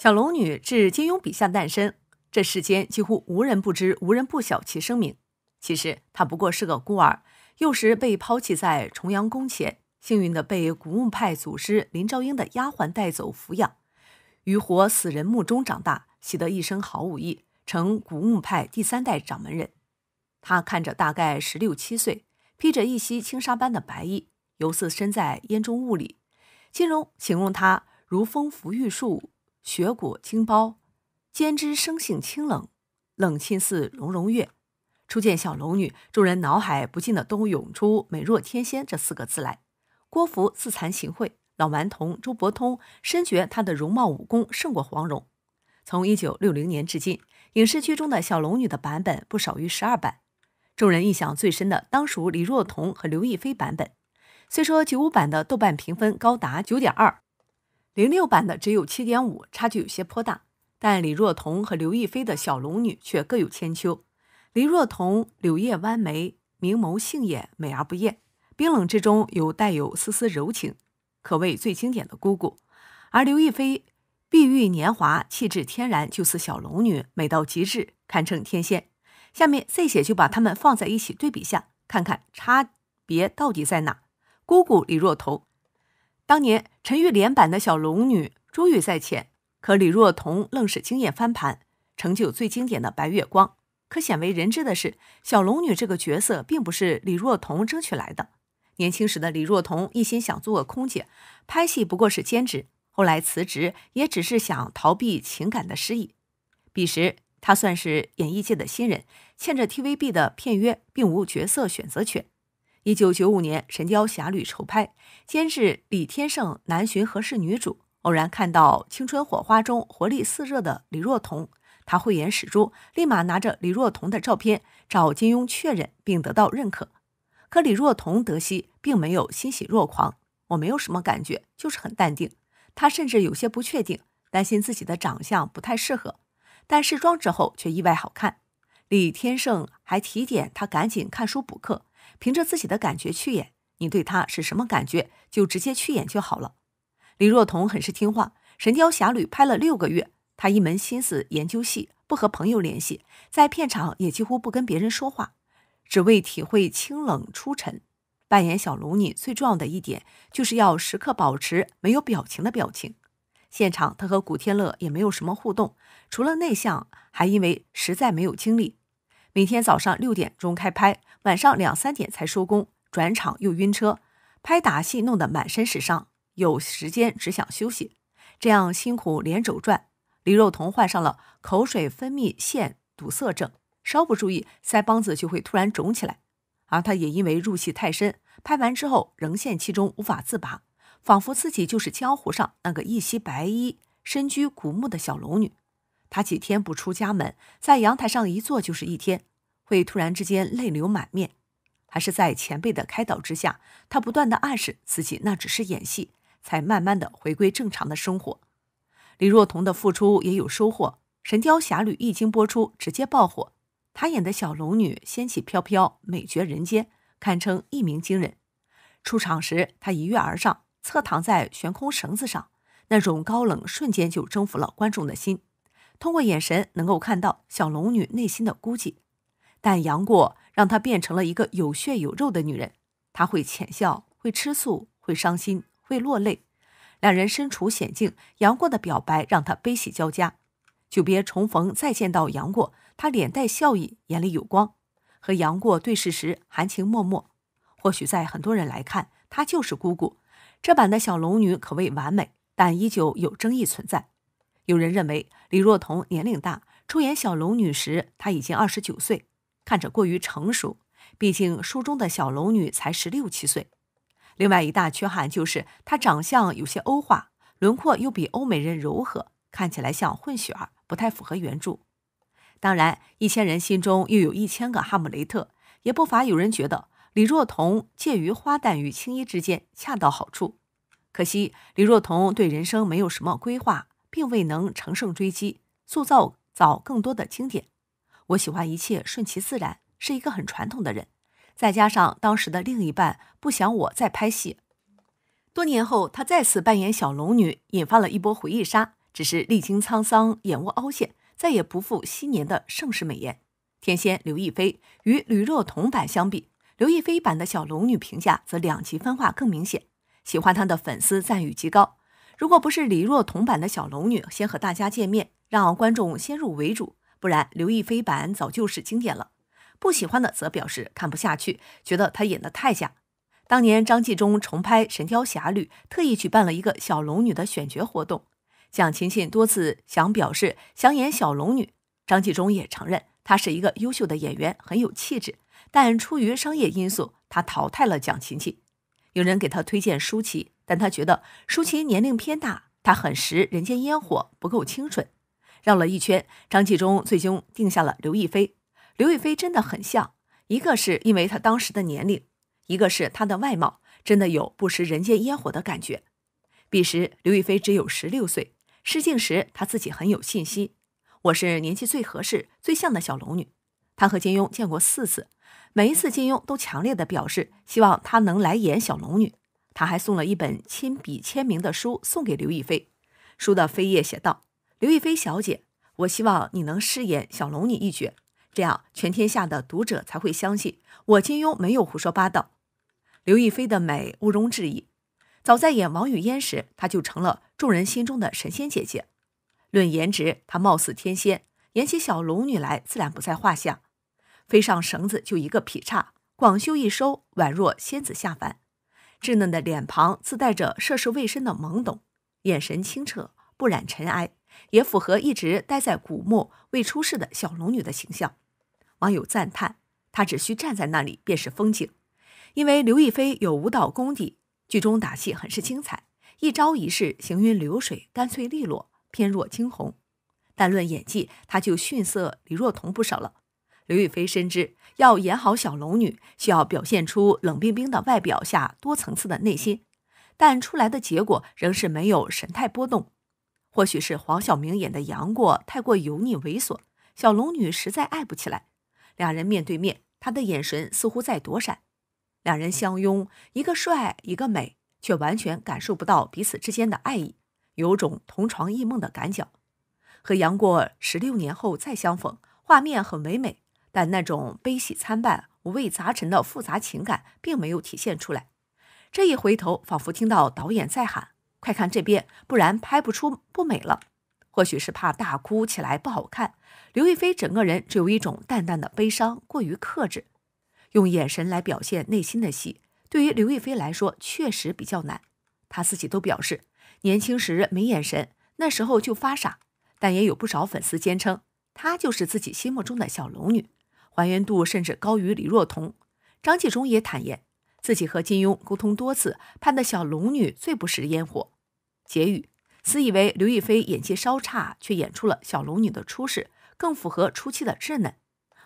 小龙女至金庸笔下诞生，这世间几乎无人不知、无人不晓其声名。其实她不过是个孤儿，幼时被抛弃在重阳宫前，幸运地被古墓派祖师林朝英的丫鬟带走抚养，于活死人墓中长大，习得一身好武艺，成古墓派第三代掌门人。她看着大概十六七岁，披着一袭轻纱般的白衣，犹似身在烟中雾里。金荣，形容她如风拂玉树。雪骨精包，兼之生性清冷，冷沁似融融月。初见小龙女，众人脑海不禁的都涌出“美若天仙”这四个字来。郭芙自惭形秽，老顽童周伯通深觉她的容貌武功胜过黄蓉。从一九六零年至今，影视剧中的小龙女的版本不少于十二版，众人印象最深的当属李若彤和刘亦菲版本。虽说九五版的豆瓣评分高达九点二。零六版的只有七点五，差距有些颇大。但李若彤和刘亦菲的小龙女却各有千秋。李若彤柳叶弯眉，明眸杏眼，美而不艳，冰冷之中有带有丝丝柔情，可谓最经典的姑姑。而刘亦菲碧玉年华，气质天然，就是小龙女，美到极致，堪称天仙。下面 C 姐就把她们放在一起对比下，看看差别到底在哪。姑姑李若彤。当年陈玉莲版的小龙女珠玉在前，可李若彤愣是惊艳翻盘，成就最经典的白月光。可鲜为人知的是，小龙女这个角色并不是李若彤争取来的。年轻时的李若彤一心想做个空姐，拍戏不过是兼职。后来辞职也只是想逃避情感的失意。彼时她算是演艺界的新人，欠着 TVB 的片约，并无角色选择权。一九九五年，《神雕侠侣》筹拍，监制李天胜南巡合适女主，偶然看到《青春火花》中活力四射的李若彤，他慧眼识珠，立马拿着李若彤的照片找金庸确认，并得到认可。可李若彤得悉，并没有欣喜若狂，我没有什么感觉，就是很淡定。他甚至有些不确定，担心自己的长相不太适合，但试妆之后却意外好看。李天胜还提点他赶紧看书补课。凭着自己的感觉去演，你对他是什么感觉，就直接去演就好了。李若彤很是听话，《神雕侠侣》拍了六个月，她一门心思研究戏，不和朋友联系，在片场也几乎不跟别人说话，只为体会清冷出尘。扮演小龙女最重要的一点，就是要时刻保持没有表情的表情。现场她和古天乐也没有什么互动，除了内向，还因为实在没有精力。每天早上六点钟开拍，晚上两三点才收工，转场又晕车，拍打戏弄得满身是伤，有时间只想休息。这样辛苦连轴转，李若彤患上了口水分泌腺堵塞症，稍不注意腮帮子就会突然肿起来。而她也因为入戏太深，拍完之后仍陷其中无法自拔，仿佛自己就是江湖上那个一袭白衣、身居古墓的小龙女。他几天不出家门，在阳台上一坐就是一天，会突然之间泪流满面。还是在前辈的开导之下，他不断的暗示自己，那只是演戏，才慢慢的回归正常的生活。李若彤的付出也有收获，《神雕侠侣》一经播出直接爆火，她演的小龙女仙气飘飘，美绝人间，堪称一鸣惊人。出场时，她一跃而上，侧躺在悬空绳子上，那种高冷瞬间就征服了观众的心。通过眼神能够看到小龙女内心的孤寂，但杨过让她变成了一个有血有肉的女人。她会浅笑，会吃醋，会伤心，会落泪。两人身处险境，杨过的表白让她悲喜交加。久别重逢，再见到杨过，她脸带笑意，眼里有光。和杨过对视时，含情脉脉。或许在很多人来看，她就是姑姑。这版的小龙女可谓完美，但依旧有争议存在。有人认为李若彤年龄大，出演小龙女时她已经二十九岁，看着过于成熟。毕竟书中的小龙女才十六七岁。另外一大缺憾就是她长相有些欧化，轮廓又比欧美人柔和，看起来像混血儿，不太符合原著。当然，一千人心中又有一千个哈姆雷特，也不乏有人觉得李若彤介于花旦与青衣之间，恰到好处。可惜李若彤对人生没有什么规划。并未能乘胜追击，塑造造更多的经典。我喜欢一切顺其自然，是一个很传统的人。再加上当时的另一半不想我再拍戏。多年后，他再次扮演小龙女，引发了一波回忆杀。只是历经沧桑，眼窝凹陷，再也不复昔年的盛世美颜。天仙刘亦菲与吕若彤版相比，刘亦菲版的小龙女评价则两极分化更明显。喜欢她的粉丝赞誉极高。如果不是李若彤版的小龙女先和大家见面，让观众先入为主，不然刘亦菲版早就是经典了。不喜欢的则表示看不下去，觉得她演得太假。当年张纪中重拍《神雕侠侣》，特意举办了一个小龙女的选角活动，蒋勤勤多次想表示想演小龙女，张纪中也承认她是一个优秀的演员，很有气质，但出于商业因素，他淘汰了蒋勤勤。有人给他推荐舒淇，但他觉得舒淇年龄偏大，她很识人间烟火，不够清纯。绕了一圈，张纪中最终定下了刘亦菲。刘亦菲真的很像，一个是因为她当时的年龄，一个是她的外貌，真的有不食人间烟火的感觉。彼时刘亦菲只有十六岁，试镜时她自己很有信心：“我是年纪最合适、最像的小龙女。”他和金庸见过四次，每一次金庸都强烈的表示希望他能来演小龙女。他还送了一本亲笔签名的书送给刘亦菲，书的扉页写道：“刘亦菲小姐，我希望你能饰演小龙女一角，这样全天下的读者才会相信我金庸没有胡说八道。”刘亦菲的美毋庸置疑，早在演王语嫣时，她就成了众人心中的神仙姐姐。论颜值，她貌似天仙，演起小龙女来自然不在话下。飞上绳子就一个劈叉，广袖一收，宛若仙子下凡。稚嫩的脸庞自带着涉世未深的懵懂，眼神清澈不染尘埃，也符合一直待在古墓未出世的小龙女的形象。网友赞叹，她只需站在那里便是风景。因为刘亦菲有舞蹈功底，剧中打戏很是精彩，一招一式行云流水，干脆利落，翩若惊鸿。但论演技，她就逊色李若彤不少了。刘亦菲深知要演好小龙女，需要表现出冷冰冰的外表下多层次的内心，但出来的结果仍是没有神态波动。或许是黄晓明演的杨过太过油腻猥琐，小龙女实在爱不起来。两人面对面，他的眼神似乎在躲闪。两人相拥，一个帅，一个美，却完全感受不到彼此之间的爱意，有种同床异梦的赶脚。和杨过十六年后再相逢，画面很唯美。但那种悲喜参半、五味杂陈的复杂情感并没有体现出来。这一回头，仿佛听到导演在喊：“快看这边，不然拍不出不美了。”或许是怕大哭起来不好看，刘亦菲整个人只有一种淡淡的悲伤，过于克制，用眼神来表现内心的戏，对于刘亦菲来说确实比较难。她自己都表示，年轻时没眼神，那时候就发傻。但也有不少粉丝坚称，她就是自己心目中的小龙女。还原度甚至高于李若彤，张纪中也坦言自己和金庸沟通多次，判的小龙女最不食烟火。结语：私以为刘亦菲演技稍差，却演出了小龙女的出世，更符合初期的稚嫩；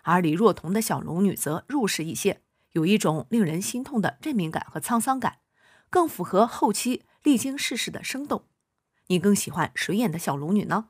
而李若彤的小龙女则入世一些，有一种令人心痛的认命感和沧桑感，更符合后期历经世事的生动。你更喜欢谁演的小龙女呢？